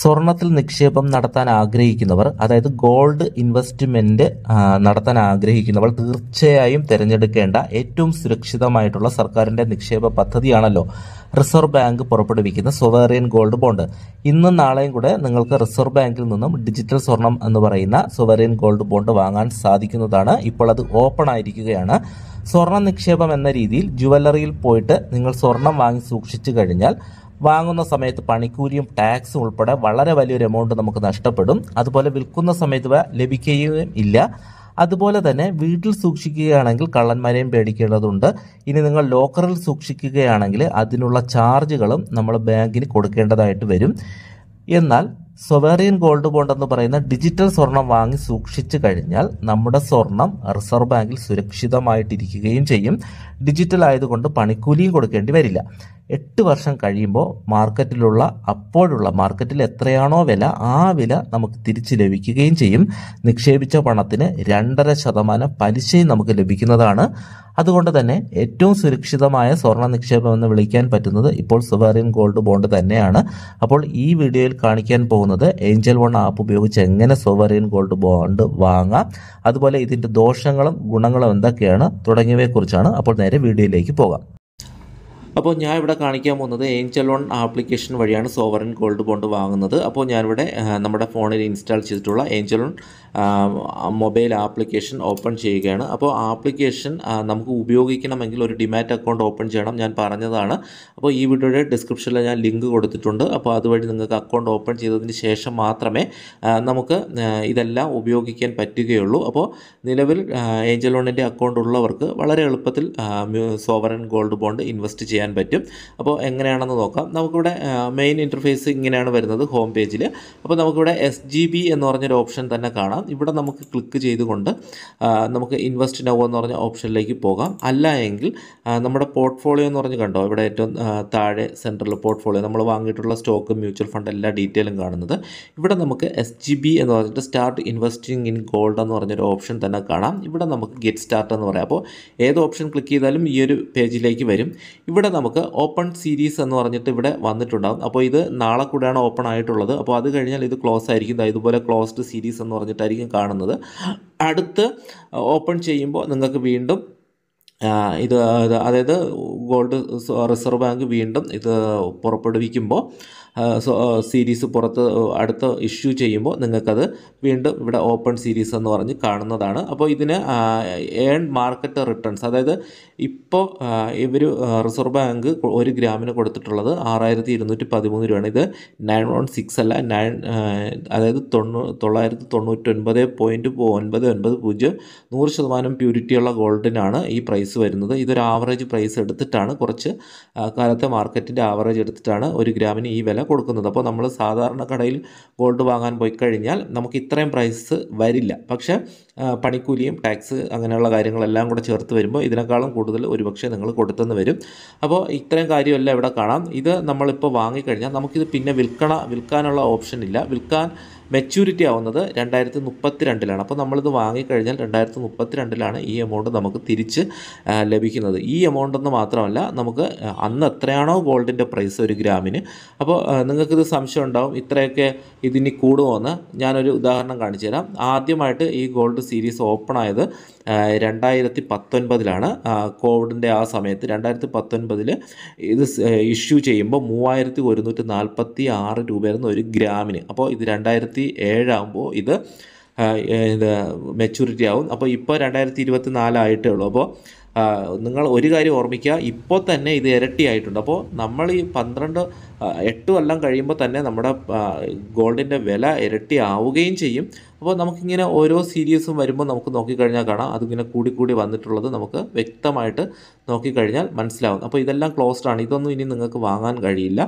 സ്വർണത്തിൽ നിക്ഷേപം നടത്താൻ ആഗ്രഹിക്കുന്നവർ അതായത് ഗോൾഡ് ഇൻവെസ്റ്റ്മെന്റ് നടത്താൻ ആഗ്രഹിക്കുന്നവർ തീർച്ചയായും തിരഞ്ഞെടുക്കേണ്ട ഏറ്റവും സുരക്ഷിതമായിട്ടുള്ള സർക്കാരിന്റെ നിക്ഷേപ പദ്ധതിയാണല്ലോ റിസർവ് ബാങ്ക് പുറപ്പെടുവിക്കുന്ന സൊവേറിയൻ ഗോൾഡ് ബോണ്ട് ഇന്നും നാളെയും കൂടെ നിങ്ങൾക്ക് റിസർവ് ബാങ്കിൽ നിന്നും ഡിജിറ്റൽ സ്വർണം എന്ന് പറയുന്ന സൊവേറിയൻ ഗോൾഡ് ബോണ്ട് വാങ്ങാൻ സാധിക്കുന്നതാണ് ഇപ്പോൾ അത് ഓപ്പൺ ആയിരിക്കുകയാണ് സ്വർണ്ണ നിക്ഷേപം എന്ന രീതിയിൽ ജുവല്ലറിയിൽ പോയിട്ട് നിങ്ങൾ സ്വർണം വാങ്ങി സൂക്ഷിച്ചു കഴിഞ്ഞാൽ വാങ്ങുന്ന സമയത്ത് പണിക്കൂലിയും ടാക്സും ഉൾപ്പെടെ വളരെ വലിയൊരു എമൗണ്ട് നമുക്ക് നഷ്ടപ്പെടും അതുപോലെ വിൽക്കുന്ന സമയത്ത് ലഭിക്കുകയും ഇല്ല അതുപോലെ തന്നെ വീട്ടിൽ സൂക്ഷിക്കുകയാണെങ്കിൽ കള്ളന്മാരെയും പേടിക്കേണ്ടതുണ്ട് ഇനി നിങ്ങൾ ലോക്കറിൽ സൂക്ഷിക്കുകയാണെങ്കിൽ അതിനുള്ള ചാർജുകളും നമ്മൾ ബാങ്കിന് കൊടുക്കേണ്ടതായിട്ട് വരും എന്നാൽ സൊവേറിയൻ ഗോൾഡ് ബോണ്ട് എന്ന് പറയുന്ന ഡിജിറ്റൽ സ്വർണം വാങ്ങി സൂക്ഷിച്ചു കഴിഞ്ഞാൽ നമ്മുടെ സ്വർണം റിസർവ് ബാങ്കിൽ സുരക്ഷിതമായിട്ടിരിക്കുകയും ചെയ്യും ഡിജിറ്റൽ ആയതുകൊണ്ട് പണിക്കൂലിയും കൊടുക്കേണ്ടി വരില്ല എട്ട് വർഷം കഴിയുമ്പോൾ മാർക്കറ്റിലുള്ള അപ്പോഴുള്ള മാർക്കറ്റിൽ എത്രയാണോ വില ആ വില നമുക്ക് തിരിച്ച് ലഭിക്കുകയും ചെയ്യും നിക്ഷേപിച്ച പണത്തിന് രണ്ടര ശതമാനം പലിശയും നമുക്ക് ലഭിക്കുന്നതാണ് അതുകൊണ്ട് തന്നെ ഏറ്റവും സുരക്ഷിതമായ സ്വർണ്ണ നിക്ഷേപം എന്ന് വിളിക്കാൻ പറ്റുന്നത് ഇപ്പോൾ സുവേറിയൻ ഗോൾഡ് ബോണ്ട് തന്നെയാണ് അപ്പോൾ ഈ വീഡിയോയിൽ കാണിക്കാൻ പോകുന്നത് ഏഞ്ചൽ വൺ ആപ്പ് ഉപയോഗിച്ച് എങ്ങനെ സുവേറിയൻ ഗോൾഡ് ബോണ്ട് വാങ്ങാം അതുപോലെ ഇതിൻ്റെ ദോഷങ്ങളും ഗുണങ്ങളും എന്തൊക്കെയാണ് തുടങ്ങിയവയെക്കുറിച്ചാണ് അപ്പോൾ നേരെ വീഡിയോയിലേക്ക് പോകാം അപ്പോൾ ഞാൻ ഇവിടെ കാണിക്കാൻ പോകുന്നത് ഏഞ്ചൽ ലോൺ ആപ്ലിക്കേഷൻ വഴിയാണ് സോവറൻ ഗോൾഡ് ബോണ്ട് വാങ്ങുന്നത് അപ്പോൾ ഞാനിവിടെ നമ്മുടെ ഫോണിൽ ഇൻസ്റ്റാൾ ചെയ്തിട്ടുള്ള Angel loan mobile application open ചെയ്യുകയാണ് അപ്പോൾ ആപ്ലിക്കേഷൻ നമുക്ക് ഉപയോഗിക്കണമെങ്കിൽ ഒരു ഡിമാറ്റ് അക്കൗണ്ട് ഓപ്പൺ ചെയ്യണം ഞാൻ പറഞ്ഞതാണ് അപ്പോൾ ഈ വീഡിയോയുടെ ഡിസ്ക്രിപ്ഷനിൽ ഞാൻ ലിങ്ക് കൊടുത്തിട്ടുണ്ട് അപ്പോൾ അതുവഴി നിങ്ങൾക്ക് അക്കൗണ്ട് ഓപ്പൺ ചെയ്തതിന് ശേഷം മാത്രമേ നമുക്ക് ഇതെല്ലാം ഉപയോഗിക്കാൻ പറ്റുകയുള്ളൂ അപ്പോൾ നിലവിൽ ഏഞ്ചൽ ലോണിൻ്റെ അക്കൗണ്ട് ഉള്ളവർക്ക് വളരെ എളുപ്പത്തിൽ സോവറൻ ഗോൾഡ് ബോണ്ട് ഇൻവെസ്റ്റ് ചെയ്യാം ചെയ്യാൻ പറ്റും അപ്പോൾ എങ്ങനെയാണെന്ന് നോക്കാം നമുക്കിവിടെ മെയിൻ ഇൻ്റർഫേസ് ഇങ്ങനെയാണ് വരുന്നത് ഹോം പേജിൽ അപ്പോൾ നമുക്കിവിടെ എസ് ജി ബി എന്ന് പറഞ്ഞൊരു ഓപ്ഷൻ തന്നെ കാണാം ഇവിടെ നമുക്ക് ക്ലിക്ക് ചെയ്തുകൊണ്ട് നമുക്ക് ഇൻവെസ്റ്റ് നൗ എന്ന് പറഞ്ഞ ഓപ്ഷനിലേക്ക് പോകാം അല്ല എങ്കിൽ നമ്മുടെ പോർട്ട്ഫോളിയോ എന്ന് പറഞ്ഞ് കണ്ടോ ഇവിടെ ഏറ്റവും താഴെ സെൻട്രൽ പോർട്ട്ഫോളിയോ നമ്മൾ വാങ്ങിയിട്ടുള്ള സ്റ്റോക്ക് മ്യൂച്വൽ ഫണ്ട് എല്ലാ ഡീറ്റെയിലും കാണുന്നത് ഇവിടെ നമുക്ക് എസ് ജി ബി എന്ന് പറഞ്ഞിട്ട് സ്റ്റാർട്ട് ഇൻവെസ്റ്റിംഗ് ഇൻ ഗോൾഡ് എന്ന് പറഞ്ഞൊരു ഓപ്ഷൻ തന്നെ കാണാം ഇവിടെ നമുക്ക് ഗെറ്റ് സ്റ്റാർട്ട് എന്ന് പറയാം അപ്പോൾ ഏത് ഓപ്ഷൻ ക്ലിക്ക് ചെയ്താലും ഈ ഒരു പേജിലേക്ക് വരും ഇവിടെ ഇവിടെ നമുക്ക് ഓപ്പൺ സീരീസ് എന്ന് പറഞ്ഞിട്ട് ഇവിടെ വന്നിട്ടുണ്ടാകും അപ്പോൾ ഇത് നാളെ കൂടെയാണ് ഓപ്പൺ ആയിട്ടുള്ളത് അപ്പോൾ അത് കഴിഞ്ഞാൽ ഇത് ക്ലോസ് ആയിരിക്കും ഇതുപോലെ ക്ലോസ്ഡ് സീരീസ് എന്ന് പറഞ്ഞിട്ടായിരിക്കും കാണുന്നത് അടുത്ത് ഓപ്പൺ ചെയ്യുമ്പോൾ നിങ്ങൾക്ക് വീണ്ടും ഇത് അതായത് ഗോൾഡ് റിസർവ് ബാങ്ക് വീണ്ടും ഇത് പുറപ്പെടുവിക്കുമ്പോൾ സീരീസ് പുറത്ത് അടുത്ത ഇഷ്യൂ ചെയ്യുമ്പോൾ നിങ്ങൾക്കത് വീണ്ടും ഇവിടെ ഓപ്പൺ സീരീസ് എന്ന് പറഞ്ഞ് കാണുന്നതാണ് അപ്പോൾ ഇതിന് ഏൺ മാർക്കറ്റ് റിട്ടേൺസ് അതായത് ഇപ്പോൾ ഇവർ റിസർവ് ബാങ്ക് ഒരു ഗ്രാമിന് കൊടുത്തിട്ടുള്ളത് ആറായിരത്തി ഇരുന്നൂറ്റി പതിമൂന്ന് രൂപയാണ് ഇത് നയൻ വൺ സിക്സ് അല്ല നയൻ അതായത് തൊണ്ണൂ തൊള്ളായിരത്തി തൊണ്ണൂറ്റൊൻപത് പോയിൻറ്റ് ഒൻപത് ഒൻപത് പൂജ്യം നൂറ് ശതമാനം പ്യൂരിറ്റിയുള്ള ഗോൾഡിനാണ് ഈ പ്രൈസ് വരുന്നത് ഇതൊരു ആവറേജ് പ്രൈസ് എടുത്തിട്ടാണ് കുറച്ച് കാലത്തെ മാർക്കറ്റിൻ്റെ ആവറേജ് എടുത്തിട്ടാണ് ഒരു ഗ്രാമിന് ഈ വില കൊടുക്കുന്നത് അപ്പോൾ നമ്മൾ സാധാരണ കടയിൽ ഗോൾഡ് വാങ്ങാൻ പോയി കഴിഞ്ഞാൽ നമുക്ക് ഇത്രയും പ്രൈസ് വരില്ല പക്ഷേ പണിക്കൂലിയും ടാക്സ് അങ്ങനെയുള്ള കാര്യങ്ങളെല്ലാം കൂടെ ചേർത്ത് വരുമ്പോൾ ഇതിനേക്കാളും കൂടുതൽ ഒരുപക്ഷെ നിങ്ങൾ കൊടുത്തെന്ന് വരും അപ്പോൾ ഇത്രയും കാര്യമല്ല ഇവിടെ കാണാം ഇത് നമ്മളിപ്പോൾ വാങ്ങിക്കഴിഞ്ഞാൽ നമുക്കിത് പിന്നെ വിൽക്കണ വിൽക്കാനുള്ള ഓപ്ഷൻ ഇല്ല വിൽക്കാൻ മെച്യൂരിറ്റി ആവുന്നത് രണ്ടായിരത്തി മുപ്പത്തി രണ്ടിലാണ് അപ്പോൾ നമ്മളിത് വാങ്ങിക്കഴിഞ്ഞാൽ രണ്ടായിരത്തി മുപ്പത്തി രണ്ടിലാണ് ഈ എമൗണ്ട് നമുക്ക് തിരിച്ച് ലഭിക്കുന്നത് ഈ എമൗണ്ട് എന്ന് മാത്രമല്ല നമുക്ക് അന്ന് എത്രയാണോ ഗോൾഡിൻ്റെ പ്രൈസ് ഒരു ഗ്രാമിന് അപ്പോൾ നിങ്ങൾക്കിത് സംശയം ഉണ്ടാവും ഇത്രയൊക്കെ ഇതിന് എന്ന് ഞാനൊരു ഉദാഹരണം കാണിച്ചു തരാം ആദ്യമായിട്ട് ഈ ഗോൾഡ് സീരീസ് ഓപ്പൺ ആയത് രണ്ടായിരത്തി പത്തൊൻപതിലാണ് കോവിഡിൻ്റെ ആ സമയത്ത് രണ്ടായിരത്തി പത്തൊൻപതിൽ ഇത് ഇഷ്യൂ ചെയ്യുമ്പോൾ മൂവായിരത്തി ഒരുന്നൂറ്റി നാൽപ്പത്തി ആറ് രൂപയായിരുന്നു ഒരു ഗ്രാമിന് അപ്പോൾ ഇത് രണ്ടായിരത്തി രണ്ടായിരത്തി ഏഴാകുമ്പോൾ ഇത് ഇത് മെച്ചൂരിറ്റി ആവും അപ്പോൾ ഇപ്പോൾ രണ്ടായിരത്തി ഇരുപത്തി നാലായിട്ടേ ഉള്ളൂ അപ്പോൾ നിങ്ങൾ ഒരു കാര്യം ഓർമ്മിക്കുക ഇപ്പോൾ തന്നെ ഇത് ഇരട്ടിയായിട്ടുണ്ട് അപ്പോൾ നമ്മൾ ഈ പന്ത്രണ്ട് എട്ട് കൊല്ലം കഴിയുമ്പോൾ തന്നെ നമ്മുടെ ഗോൾഡിൻ്റെ വില ഇരട്ടി ആവുകയും ചെയ്യും അപ്പോൾ നമുക്കിങ്ങനെ ഓരോ സീരീസും വരുമ്പോൾ നമുക്ക് നോക്കിക്കഴിഞ്ഞാൽ കാണാം അതിങ്ങനെ കൂടി കൂടി വന്നിട്ടുള്ളത് നമുക്ക് വ്യക്തമായിട്ട് നോക്കിക്കഴിഞ്ഞാൽ മനസ്സിലാവും അപ്പോൾ ഇതെല്ലാം ക്ലോസ്ഡ് ആണ് ഇതൊന്നും ഇനി നിങ്ങൾക്ക് വാങ്ങാൻ കഴിയില്ല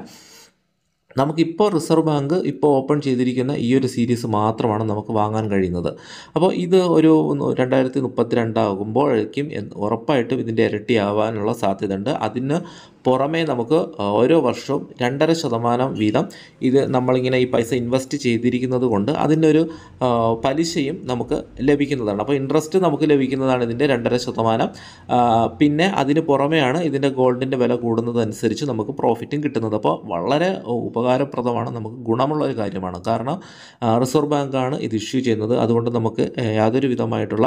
നമുക്കിപ്പോൾ റിസർവ് ബാങ്ക് ഇപ്പോൾ ഓപ്പൺ ചെയ്തിരിക്കുന്ന ഈ ഒരു സീരീസ് മാത്രമാണ് നമുക്ക് വാങ്ങാൻ കഴിയുന്നത് അപ്പോൾ ഇത് ഒരു രണ്ടായിരത്തി രണ്ടാകുമ്പോഴേക്കും ഉറപ്പായിട്ടും ഇതിൻ്റെ ആവാനുള്ള സാധ്യതയുണ്ട് അതിന് പുറമേ നമുക്ക് ഓരോ വർഷവും രണ്ടര ശതമാനം വീതം ഇത് നമ്മളിങ്ങനെ ഈ പൈസ ഇൻവെസ്റ്റ് ചെയ്തിരിക്കുന്നത് കൊണ്ട് അതിൻ്റെ ഒരു പലിശയും നമുക്ക് ലഭിക്കുന്നതാണ് അപ്പോൾ ഇൻട്രസ്റ്റ് നമുക്ക് ലഭിക്കുന്നതാണ് ഇതിൻ്റെ രണ്ടര ശതമാനം പിന്നെ അതിന് പുറമെയാണ് ഇതിൻ്റെ ഗോൾഡിൻ്റെ വില കൂടുന്നതനുസരിച്ച് നമുക്ക് പ്രോഫിറ്റും കിട്ടുന്നത് അപ്പോൾ വളരെ ഉപകാരപ്രദമാണ് നമുക്ക് ഗുണമുള്ള ഒരു കാര്യമാണ് കാരണം റിസർവ് ബാങ്കാണ് ഇത് ഇഷ്യൂ ചെയ്യുന്നത് അതുകൊണ്ട് നമുക്ക് യാതൊരു വിധമായിട്ടുള്ള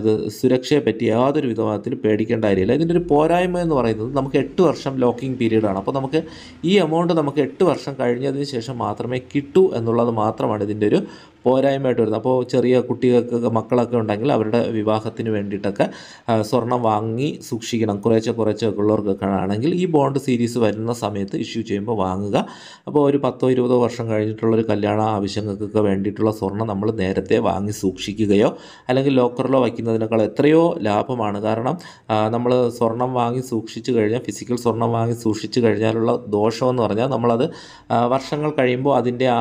ഇത് സുരക്ഷയെ പറ്റി യാതൊരു വിധത്തിൽ പേടിക്കേണ്ട കാര്യമില്ല ഇതിൻ്റെ ഒരു പോരായ്മ എന്ന് പറയുന്നത് നമുക്ക് എട്ട് വർഷം ലോക്കിംഗ് പീരീഡാണ് അപ്പോൾ നമുക്ക് ഈ എമൗണ്ട് നമുക്ക് എട്ട് വർഷം കഴിഞ്ഞതിന് ശേഷം മാത്രമേ കിട്ടൂ എന്നുള്ളത് മാത്രമാണ് ഇതിൻ്റെ ഒരു പോരായ്മയായിട്ട് വരുന്നത് അപ്പോൾ ചെറിയ കുട്ടികൾക്കൊക്കെ മക്കളൊക്കെ ഉണ്ടെങ്കിൽ അവരുടെ വിവാഹത്തിന് വേണ്ടിയിട്ടൊക്കെ സ്വർണം വാങ്ങി സൂക്ഷിക്കണം കുറേശ്ശെ കുറേശ്ശെയൊക്കെ ഉള്ളവർക്കൊക്കെ ആണെങ്കിൽ ഈ ബോണ്ട് സീരീസ് വരുന്ന സമയത്ത് ഇഷ്യൂ ചെയ്യുമ്പോൾ വാങ്ങുക അപ്പോൾ ഒരു പത്തോ ഇരുപതോ വർഷം കഴിഞ്ഞിട്ടുള്ളൊരു കല്യാണ ആവശ്യങ്ങൾക്കൊക്കെ വേണ്ടിയിട്ടുള്ള സ്വർണം നമ്മൾ നേരത്തെ വാങ്ങി സൂക്ഷിക്കുകയോ അല്ലെങ്കിൽ ലോക്കറിലോ വയ്ക്കുന്നതിനേക്കാൾ എത്രയോ ലാഭമാണ് കാരണം നമ്മൾ സ്വർണം വാങ്ങി സൂക്ഷിച്ചു കഴിഞ്ഞാൽ ഫിസിക്കൽ സ്വർണം വാങ്ങി സൂക്ഷിച്ചു കഴിഞ്ഞാലുള്ള ദോഷമെന്ന് പറഞ്ഞാൽ നമ്മളത് വർഷങ്ങൾ കഴിയുമ്പോൾ അതിൻ്റെ ആ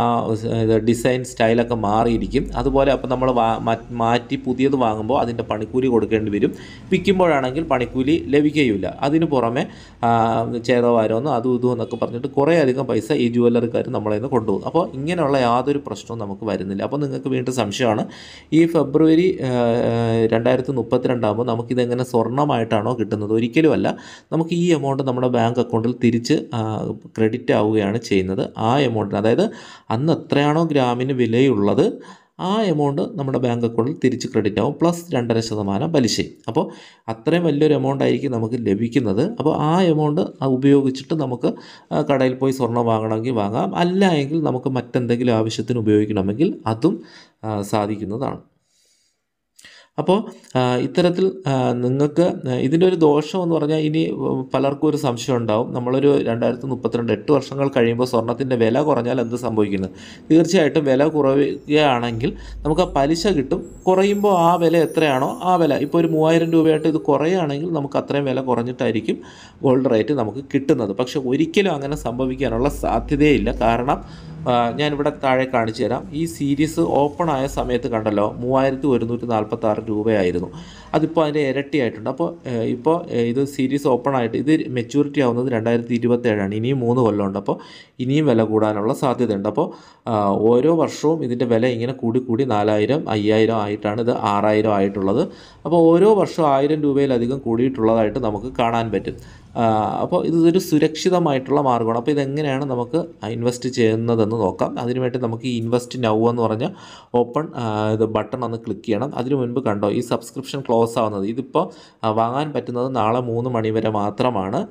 ഡിസൈൻ സ്റ്റൈലൊക്കെ മാറിയിരിക്കും അതുപോലെ അപ്പോൾ നമ്മൾ മാറ്റി പുതിയത് വാങ്ങുമ്പോൾ അതിൻ്റെ പണിക്കൂലി കൊടുക്കേണ്ടി വരും വിൽക്കുമ്പോഴാണെങ്കിൽ പണിക്കൂലി ലഭിക്കുകയില്ല അതിന് പുറമെ ചേതവാരോന്നോ അതും ഇതും എന്നൊക്കെ പറഞ്ഞിട്ട് കുറേ അധികം പൈസ ഈ ജുവല്ലറിക്കാർ നമ്മളെ നിന്ന് കൊണ്ടുപോകും അപ്പോൾ ഇങ്ങനെയുള്ള യാതൊരു പ്രശ്നവും നമുക്ക് വരുന്നില്ല അപ്പോൾ നിങ്ങൾക്ക് വീണ്ടും സംശയമാണ് ഈ ഫെബ്രുവരി രണ്ടായിരത്തി മുപ്പത്തിരണ്ടാകുമ്പോൾ നമുക്കിതെങ്ങനെ സ്വർണ്ണമായിട്ടാണോ കിട്ടുന്നത് ഒരിക്കലുമല്ല നമുക്ക് ഈ എമൗണ്ട് നമ്മുടെ ബാങ്ക് അക്കൗണ്ടിൽ തിരിച്ച് ക്രെഡിറ്റ് ആവുകയാണ് ചെയ്യുന്നത് ആ എമൗണ്ടിന് അതായത് അന്ന് എത്രയാണോ ഗ്രാമിന് വിലയുള്ളത് അത് ആ എമൗണ്ട് നമ്മുടെ ബാങ്ക് അക്കൗണ്ടിൽ തിരിച്ച് ക്രെഡിറ്റ് ആവും പ്ലസ് രണ്ടര ശതമാനം പലിശയും അപ്പോൾ അത്രയും വലിയൊരു എമൗണ്ട് ആയിരിക്കും നമുക്ക് ലഭിക്കുന്നത് അപ്പോൾ ആ എമൗണ്ട് ഉപയോഗിച്ചിട്ട് നമുക്ക് കടയിൽ പോയി സ്വർണ്ണം വാങ്ങണമെങ്കിൽ വാങ്ങാം അല്ല എങ്കിൽ നമുക്ക് മറ്റെന്തെങ്കിലും ആവശ്യത്തിന് ഉപയോഗിക്കണമെങ്കിൽ അതും സാധിക്കുന്നതാണ് അപ്പോൾ ഇത്തരത്തിൽ നിങ്ങൾക്ക് ഇതിൻ്റെ ഒരു ദോഷം എന്ന് പറഞ്ഞാൽ ഇനി പലർക്കും ഒരു സംശയം ഉണ്ടാവും നമ്മളൊരു രണ്ടായിരത്തി മുപ്പത്തിരണ്ട് എട്ട് വർഷങ്ങൾ കഴിയുമ്പോൾ സ്വർണ്ണത്തിൻ്റെ വില കുറഞ്ഞാൽ എന്ത് സംഭവിക്കുന്നത് തീർച്ചയായിട്ടും വില കുറയുകയാണെങ്കിൽ നമുക്ക് ആ പലിശ കിട്ടും കുറയുമ്പോൾ ആ വില എത്രയാണോ ആ വില ഇപ്പോൾ ഒരു മൂവായിരം രൂപയായിട്ട് ഇത് കുറയുകയാണെങ്കിൽ നമുക്ക് അത്രയും വില കുറഞ്ഞിട്ടായിരിക്കും ഗോൾഡ് റേറ്റ് നമുക്ക് കിട്ടുന്നത് പക്ഷേ ഒരിക്കലും അങ്ങനെ സംഭവിക്കാനുള്ള സാധ്യതയില്ല കാരണം ഞാൻ ഇവിടെ താഴെ കാണിച്ചു തരാം ഈ സീരീസ് ഓപ്പൺ ആയ സമയത്ത് കണ്ടല്ലോ മൂവായിരത്തി ഒരുന്നൂറ്റി നാൽപ്പത്തി ആറ് രൂപയായിരുന്നു അതിപ്പോൾ അതിൻ്റെ ഇരട്ടിയായിട്ടുണ്ട് അപ്പോൾ ഇപ്പോൾ ഇത് സീരീസ് ഓപ്പൺ ആയിട്ട് ഇത് മെച്യൂരിറ്റി ആവുന്നത് രണ്ടായിരത്തി ഇരുപത്തേഴാണ് ഇനിയും മൂന്ന് കൊല്ലമുണ്ട് അപ്പോൾ ഇനിയും വില കൂടാനുള്ള സാധ്യതയുണ്ട് അപ്പോൾ ഓരോ വർഷവും ഇതിൻ്റെ വില ഇങ്ങനെ കൂടി കൂടി നാലായിരം അയ്യായിരം ആയിട്ടാണ് ഇത് ആറായിരം ആയിട്ടുള്ളത് അപ്പോൾ ഓരോ വർഷവും ആയിരം രൂപയിലധികം കൂടിയിട്ടുള്ളതായിട്ട് നമുക്ക് കാണാൻ പറ്റും അപ്പോൾ ഇതൊരു സുരക്ഷിതമായിട്ടുള്ള മാർഗ്ഗമാണ് അപ്പോൾ ഇതെങ്ങനെയാണ് നമുക്ക് ഇൻവെസ്റ്റ് ചെയ്യുന്നതെന്ന് നോക്കാം അതിനുവേണ്ടി നമുക്ക് ഈ ഇൻവെസ്റ്റ് നൗ എന്ന് പറഞ്ഞ ഓപ്പൺ ഇത് ബട്ടൺ ഒന്ന് ക്ലിക്ക് ചെയ്യണം അതിനു മുൻപ് കണ്ടോ ഈ സബ്സ്ക്രിപ്ഷൻ ക്ലോസ് ആവുന്നത് ഇതിപ്പോൾ വാങ്ങാൻ പറ്റുന്നത് നാളെ മൂന്ന് മണി വരെ മാത്രമാണ്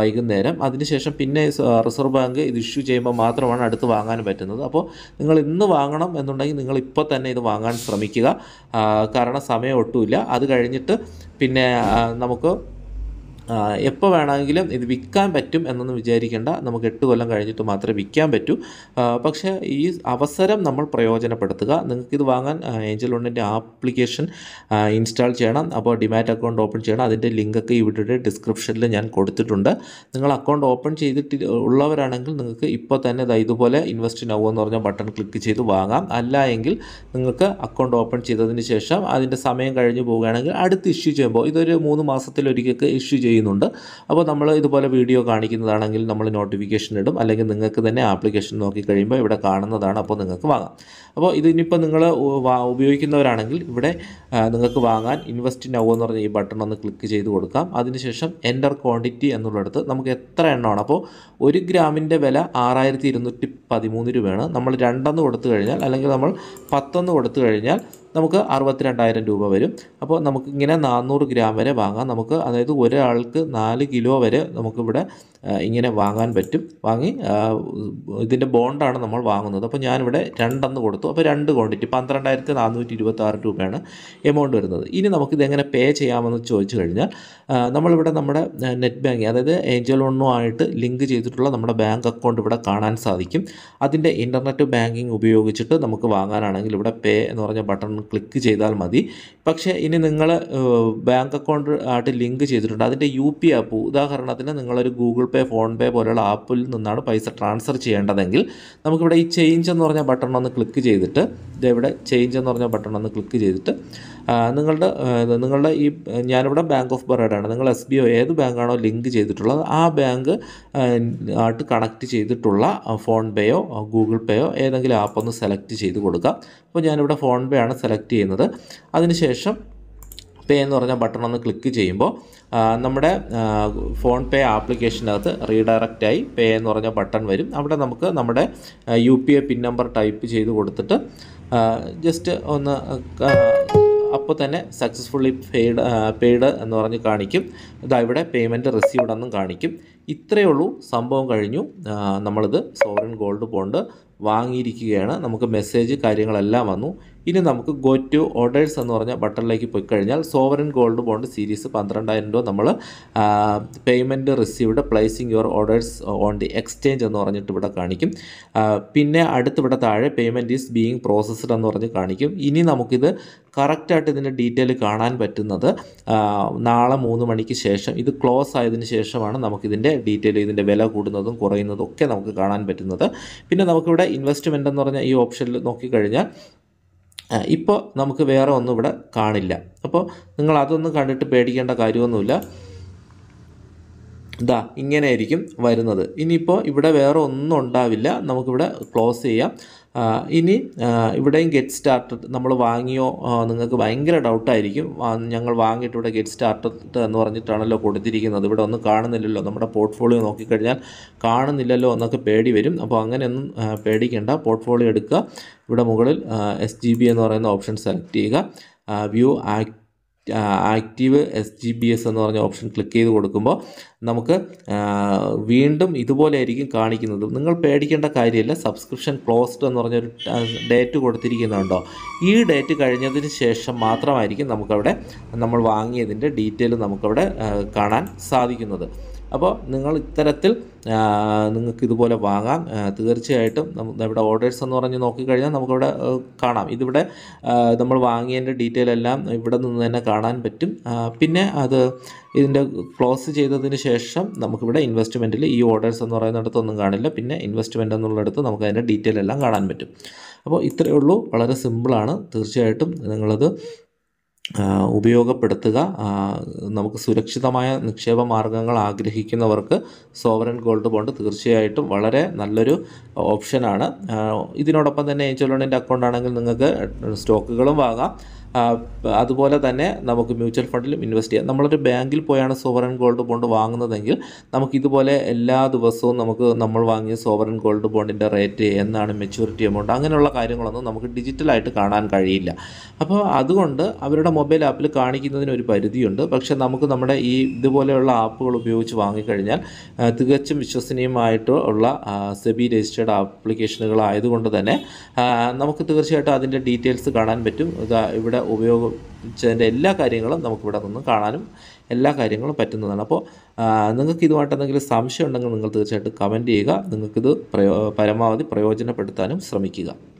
വൈകുന്നേരം അതിനുശേഷം പിന്നെ റിസർവ് ബാങ്ക് ഇത് ഇഷ്യൂ ചെയ്യുമ്പോൾ മാത്രമാണ് അടുത്ത് വാങ്ങാൻ പറ്റുന്നത് അപ്പോൾ നിങ്ങൾ ഇന്ന് വാങ്ങണം എന്നുണ്ടെങ്കിൽ നിങ്ങൾ ഇപ്പോൾ തന്നെ ഇത് വാങ്ങാൻ ശ്രമിക്കുക കാരണം സമയം ഒട്ടുമില്ല അത് കഴിഞ്ഞിട്ട് പിന്നെ നമുക്ക് എപ്പോൾ വേണമെങ്കിലും ഇത് വിൽക്കാൻ പറ്റും എന്നൊന്നും വിചാരിക്കേണ്ട നമുക്ക് എട്ട് കൊല്ലം കഴിഞ്ഞിട്ട് മാത്രമേ വിൽക്കാൻ പറ്റൂ പക്ഷേ ഈ അവസരം നമ്മൾ പ്രയോജനപ്പെടുത്തുക നിങ്ങൾക്കിത് വാങ്ങാൻ ഏഞ്ചൽ ലോണിൻ്റെ ആപ്ലിക്കേഷൻ ഇൻസ്റ്റാൾ ചെയ്യണം അപ്പോൾ ഡിമാറ്റ് അക്കൗണ്ട് ഓപ്പൺ ചെയ്യണം അതിൻ്റെ ലിങ്കൊക്കെ ഇവിടെ ഡിസ്ക്രിപ്ഷനിൽ ഞാൻ കൊടുത്തിട്ടുണ്ട് നിങ്ങൾ അക്കൗണ്ട് ഓപ്പൺ ചെയ്തിട്ട് ഉള്ളവരാണെങ്കിൽ നിങ്ങൾക്ക് ഇപ്പോൾ തന്നെ ഇതുപോലെ ഇൻവെസ്റ്റ് നൗ എന്ന് പറഞ്ഞ ബട്ടൺ ക്ലിക്ക് ചെയ്ത് വാങ്ങാം അല്ല എങ്കിൽ നിങ്ങൾക്ക് അക്കൗണ്ട് ഓപ്പൺ ചെയ്തതിന് ശേഷം അതിൻ്റെ സമയം കഴിഞ്ഞ് പോവുകയാണെങ്കിൽ അടുത്ത് ഇഷ്യൂ ചെയ്യുമ്പോൾ ഇതൊരു മൂന്ന് മാസത്തിലൊരിക്കൽ ഇഷ്യൂ ചെയ്യും ചെയ്യുന്നുണ്ട് അപ്പോൾ നമ്മൾ ഇതുപോലെ വീഡിയോ കാണിക്കുന്നതാണെങ്കിൽ നമ്മൾ നോട്ടിഫിക്കേഷൻ ഇടും അല്ലെങ്കിൽ നിങ്ങൾക്ക് തന്നെ ആപ്ലിക്കേഷൻ നോക്കി കഴിയുമ്പോൾ ഇവിടെ കാണുന്നതാണ് അപ്പോൾ നിങ്ങൾക്ക് വാങ്ങാം അപ്പോൾ ഇത് ഇനിയിപ്പോൾ നിങ്ങൾ ഉപയോഗിക്കുന്നവരാണെങ്കിൽ ഇവിടെ നിങ്ങൾക്ക് വാങ്ങാൻ ഇൻവെസ്റ്റ് നൗ എന്ന് പറഞ്ഞ ഈ ബട്ടൺ ഒന്ന് ക്ലിക്ക് ചെയ്ത് കൊടുക്കാം അതിനുശേഷം എൻ്റർ ക്വാണ്ടിറ്റി എന്നുള്ളടത്ത് നമുക്ക് എത്ര എണ്ണമാണ് അപ്പോൾ ഒരു ഗ്രാമിൻ്റെ വില ആറായിരത്തി ഇരുന്നൂറ്റി പതിമൂന്ന് രൂപയാണ് നമ്മൾ രണ്ടെന്ന് കൊടുത്തു കഴിഞ്ഞാൽ അല്ലെങ്കിൽ നമ്മൾ പത്തൊന്ന് കൊടുത്തു കഴിഞ്ഞാൽ നമുക്ക് അറുപത്തിരണ്ടായിരം രൂപ വരും അപ്പോൾ നമുക്ക് ഇങ്ങനെ നാനൂറ് ഗ്രാം വരെ വാങ്ങാം നമുക്ക് അതായത് ഒരാൾക്ക് നാല് കിലോ വരെ നമുക്കിവിടെ ഇങ്ങനെ വാങ്ങാൻ പറ്റും വാങ്ങി ഇതിൻ്റെ ബോണ്ടാണ് നമ്മൾ വാങ്ങുന്നത് അപ്പോൾ ഞാനിവിടെ രണ്ടെന്ന് കൊടുത്തു അപ്പോൾ രണ്ട് ക്വാണ്ടിറ്റി പന്ത്രണ്ടായിരത്തി നാനൂറ്റി ഇരുപത്താറ് രൂപയാണ് എമൗണ്ട് വരുന്നത് ഇനി നമുക്കിത് എങ്ങനെ പേ ചെയ്യാമെന്ന് ചോദിച്ചു കഴിഞ്ഞാൽ നമ്മളിവിടെ നമ്മുടെ നെറ്റ് ബാങ്കിങ് അതായത് ഏഞ്ചൽ ആയിട്ട് ലിങ്ക് ചെയ്തിട്ടുള്ള നമ്മുടെ ബാങ്ക് അക്കൗണ്ട് ഇവിടെ കാണാൻ സാധിക്കും അതിൻ്റെ ഇൻ്റർനെറ്റ് ബാങ്കിങ് ഉപയോഗിച്ചിട്ട് നമുക്ക് വാങ്ങാനാണെങ്കിൽ ഇവിടെ പേ എന്ന് പറഞ്ഞ ബട്ടൺ ക്ലിക്ക് ചെയ്താൽ മതി പക്ഷേ ഇനി നിങ്ങൾ ബാങ്ക് അക്കൗണ്ട് ആയിട്ട് ലിങ്ക് ചെയ്തിട്ടുണ്ട് അതിൻ്റെ യു പി ആപ്പ് ഉദാഹരണത്തിന് നിങ്ങളൊരു ഗൂഗിൾ പേ ഫോൺ പേ പോലെയുള്ള ആപ്പിൽ നിന്നാണ് പൈസ ട്രാൻസ്ഫർ ചെയ്യേണ്ടതെങ്കിൽ നമുക്കിവിടെ ഈ ചേഞ്ച് എന്ന് പറഞ്ഞ ബട്ടൺ ഒന്ന് ക്ലിക്ക് ചെയ്തിട്ട് ഇവിടെ ചേഞ്ച് എന്ന് പറഞ്ഞ ബട്ടൺ ഒന്ന് ക്ലിക്ക് ചെയ്തിട്ട് നിങ്ങളുടെ നിങ്ങളുടെ ഈ ഞാനിവിടെ ബാങ്ക് ഓഫ് ആണ് നിങ്ങൾ എസ് ബി ഒ ഏത് ബാങ്കാണോ ലിങ്ക് ചെയ്തിട്ടുള്ളത് ആ ബാങ്ക് ആയിട്ട് കണക്ട് ചെയ്തിട്ടുള്ള ഫോൺ പേയോ ഗൂഗിൾ പേയോ ഏതെങ്കിലും ആപ്പ് ഒന്ന് സെലക്ട് ചെയ്ത് കൊടുക്കാം അപ്പോൾ ഞാനിവിടെ ഫോൺ പേ ആണ് സെലക്ട് ചെയ്യുന്നത് അതിനുശേഷം ശേഷം പേ എന്ന് പറഞ്ഞ ബട്ടൺ ഒന്ന് ക്ലിക്ക് ചെയ്യുമ്പോൾ നമ്മുടെ ഫോൺ പേ ആപ്ലിക്കേഷനകത്ത് റീഡയറക്റ്റായി പേ എന്ന് പറഞ്ഞ ബട്ടൺ വരും അവിടെ നമുക്ക് നമ്മുടെ U P I pin number type ചെയ്ത് കൊടുത്തിട്ട് ജസ്റ്റ് ഒന്ന് അപ്പോൾ തന്നെ സക്സസ്ഫുള്ളി പെയ്ഡ് പെയ്ഡ് എന്ന് പറഞ്ഞ് കാണിക്കും ഇതാ ഇവിടെ പേയ്മെൻറ്റ് റിസീവ്ഡ് എന്നും കാണിക്കും ഇത്രയേ ഉള്ളൂ സംഭവം കഴിഞ്ഞു നമ്മളിത് സോറിൻ ഗോൾഡ് ബോണ്ട് വാങ്ങിയിരിക്കുകയാണ് നമുക്ക് മെസ്സേജ് കാര്യങ്ങളെല്ലാം വന്നു ഇനി നമുക്ക് ഗോ ടു ഓർഡേഴ്സ് എന്ന് പറഞ്ഞ ബട്ടണിലേക്ക് പോയി കഴിഞ്ഞാൽ സോവറിൻ ഗോൾഡ് ബോണ്ട് സീരീസ് പന്ത്രണ്ടായിരം രൂപ നമ്മൾ payment received placing your orders on the exchange എന്ന് പറഞ്ഞിട്ട് ഇവിടെ കാണിക്കും പിന്നെ അടുത്തിവിടെ താഴെ പേയ്മെൻറ്റ് ഈസ് ബീയിങ് പ്രോസസ്ഡ് എന്ന് പറഞ്ഞ് കാണിക്കും ഇനി നമുക്കിത് കറക്റ്റായിട്ട് ഇതിൻ്റെ ഡീറ്റെയിൽ കാണാൻ പറ്റുന്നത് നാളെ മൂന്ന് മണിക്ക് ശേഷം ഇത് ക്ലോസ് ആയതിനു ശേഷമാണ് നമുക്കിതിൻ്റെ ഡീറ്റെയിൽ ഇതിൻ്റെ വില കൂടുന്നതും കുറയുന്നതും ഒക്കെ നമുക്ക് കാണാൻ പറ്റുന്നത് പിന്നെ നമുക്കിവിടെ ഇൻവെസ്റ്റ്മെൻ്റ് എന്ന് പറഞ്ഞ ഈ ഓപ്ഷനിൽ നോക്കിക്കഴിഞ്ഞാൽ ഇപ്പോൾ നമുക്ക് വേറെ ഒന്നും ഇവിടെ കാണില്ല അപ്പോൾ നിങ്ങൾ അതൊന്നും കണ്ടിട്ട് പേടിക്കേണ്ട കാര്യമൊന്നുമില്ല ഇതാ ഇങ്ങനെയായിരിക്കും വരുന്നത് ഇനിയിപ്പോൾ ഇവിടെ വേറെ ഒന്നും ഉണ്ടാവില്ല നമുക്കിവിടെ ക്ലോസ് ചെയ്യാം ഇനി ഇവിടെയും ഗെറ്റ് സ്റ്റാർട്ടഡ് നമ്മൾ വാങ്ങിയോ നിങ്ങൾക്ക് ഭയങ്കര ഡൗട്ടായിരിക്കും ഞങ്ങൾ വാങ്ങിയിട്ട് ഇവിടെ ഗെറ്റ് സ്റ്റാർട്ടഡ് എന്ന് പറഞ്ഞിട്ടാണല്ലോ കൊടുത്തിരിക്കുന്നത് ഇവിടെ ഒന്നും കാണുന്നില്ലല്ലോ നമ്മുടെ പോർട്ട്ഫോളിയോ നോക്കിക്കഴിഞ്ഞാൽ കാണുന്നില്ലല്ലോ എന്നൊക്കെ പേടി വരും അപ്പോൾ അങ്ങനെയൊന്നും പേടിക്കേണ്ട പോർട്ട്ഫോളിയോ എടുക്കുക ഇവിടെ മുകളിൽ എസ് എന്ന് പറയുന്ന ഓപ്ഷൻ സെലക്ട് ചെയ്യുക view act active S G B S എന്ന് പറഞ്ഞ ഓപ്ഷൻ ക്ലിക്ക് ചെയ്ത് കൊടുക്കുമ്പോൾ നമുക്ക് വീണ്ടും ഇതുപോലെ ആയിരിക്കും കാണിക്കുന്നത് നിങ്ങൾ പേടിക്കേണ്ട കാര്യമില്ല സബ്സ്ക്രിപ്ഷൻ ക്ലോസ്ഡ് എന്ന് പറഞ്ഞൊരു ഡേറ്റ് കൊടുത്തിരിക്കുന്നുണ്ടോ ഈ ഡേറ്റ് കഴിഞ്ഞതിന് ശേഷം മാത്രമായിരിക്കും നമുക്കവിടെ നമ്മൾ വാങ്ങിയതിൻ്റെ ഡീറ്റെയിൽ നമുക്കവിടെ കാണാൻ സാധിക്കുന്നത് അപ്പോൾ നിങ്ങൾ ഇത്തരത്തിൽ നിങ്ങൾക്ക് ഇതുപോലെ വാങ്ങാം തീർച്ചയായിട്ടും ഇവിടെ ഓർഡേഴ്സ് എന്ന് പറഞ്ഞ് നോക്കിക്കഴിഞ്ഞാൽ നമുക്കിവിടെ കാണാം ഇതിവിടെ നമ്മൾ വാങ്ങിയതിൻ്റെ ഡീറ്റെയിൽ എല്ലാം ഇവിടെ നിന്ന് തന്നെ കാണാൻ പറ്റും പിന്നെ അത് ഇതിൻ്റെ ക്ലോസ് ചെയ്തതിന് ശേഷം നമുക്കിവിടെ ഇൻവെസ്റ്റ്മെൻറ്റിൽ ഈ ഓർഡേഴ്സ് എന്ന് പറയുന്നിടത്തൊന്നും കാണില്ല പിന്നെ ഇൻവെസ്റ്റ്മെൻ്റ് എന്നുള്ളിടത്ത് നമുക്ക് അതിൻ്റെ ഡീറ്റെയിൽ എല്ലാം കാണാൻ പറ്റും അപ്പോൾ ഇത്രയേ ഉള്ളൂ വളരെ സിമ്പിളാണ് തീർച്ചയായിട്ടും നിങ്ങളത് ഉപയോഗപ്പെടുത്തുക നമുക്ക് സുരക്ഷിതമായ നിക്ഷേപ മാർഗ്ഗങ്ങൾ ആഗ്രഹിക്കുന്നവർക്ക് സോവറൻ ഗോൾഡ് ബോണ്ട് തീർച്ചയായിട്ടും വളരെ നല്ലൊരു ഓപ്ഷനാണ് ഇതിനോടൊപ്പം തന്നെ ഏഞ്ചൽ ലോണിൻ്റെ അക്കൗണ്ട് ആണെങ്കിൽ നിങ്ങൾക്ക് സ്റ്റോക്കുകളും വാങ്ങാം അതുപോലെ തന്നെ നമുക്ക് മ്യൂച്വൽ ഫണ്ടിലും ഇൻവെസ്റ്റ് ചെയ്യാം നമ്മളൊരു ബാങ്കിൽ പോയാണ് സോവറൻ ഗോൾഡ് ബോണ്ട് വാങ്ങുന്നതെങ്കിൽ നമുക്ക് ഇതുപോലെ എല്ലാ ദിവസവും നമുക്ക് നമ്മൾ വാങ്ങിയ സോവറൻ ഗോൾഡ് ബോണ്ടിൻ്റെ റേറ്റ് എന്നാണ് മെച്യൂരിറ്റി എമൗണ്ട് അങ്ങനെയുള്ള കാര്യങ്ങളൊന്നും നമുക്ക് ഡിജിറ്റലായിട്ട് കാണാൻ കഴിയില്ല അപ്പോൾ അതുകൊണ്ട് അവരുടെ മൊബൈൽ ആപ്പിൽ കാണിക്കുന്നതിന് ഒരു പരിധിയുണ്ട് പക്ഷേ നമുക്ക് നമ്മുടെ ഈ ഇതുപോലെയുള്ള ആപ്പുകൾ ഉപയോഗിച്ച് വാങ്ങിക്കഴിഞ്ഞാൽ തികച്ചും വിശ്വസനീയമായിട്ട് ഉള്ള സെബി രജിസ്റ്റേർഡ് ആപ്ലിക്കേഷനുകളായതുകൊണ്ട് തന്നെ നമുക്ക് തീർച്ചയായിട്ടും അതിൻ്റെ ഡീറ്റെയിൽസ് കാണാൻ പറ്റും ഇതാ ഇവിടെ അതിൻ്റെ ഉപയോഗിച്ചതിൻ്റെ എല്ലാ കാര്യങ്ങളും നമുക്കിവിടെ നിന്ന് കാണാനും എല്ലാ കാര്യങ്ങളും പറ്റുന്നതാണ് അപ്പോൾ നിങ്ങൾക്ക് ഇതുമായിട്ട് എന്തെങ്കിലും സംശയം ഉണ്ടെങ്കിൽ നിങ്ങൾ തീർച്ചയായിട്ടും കമൻറ്റ് ചെയ്യുക നിങ്ങൾക്കിത് പ്രയോ പരമാവധി പ്രയോജനപ്പെടുത്താനും ശ്രമിക്കുക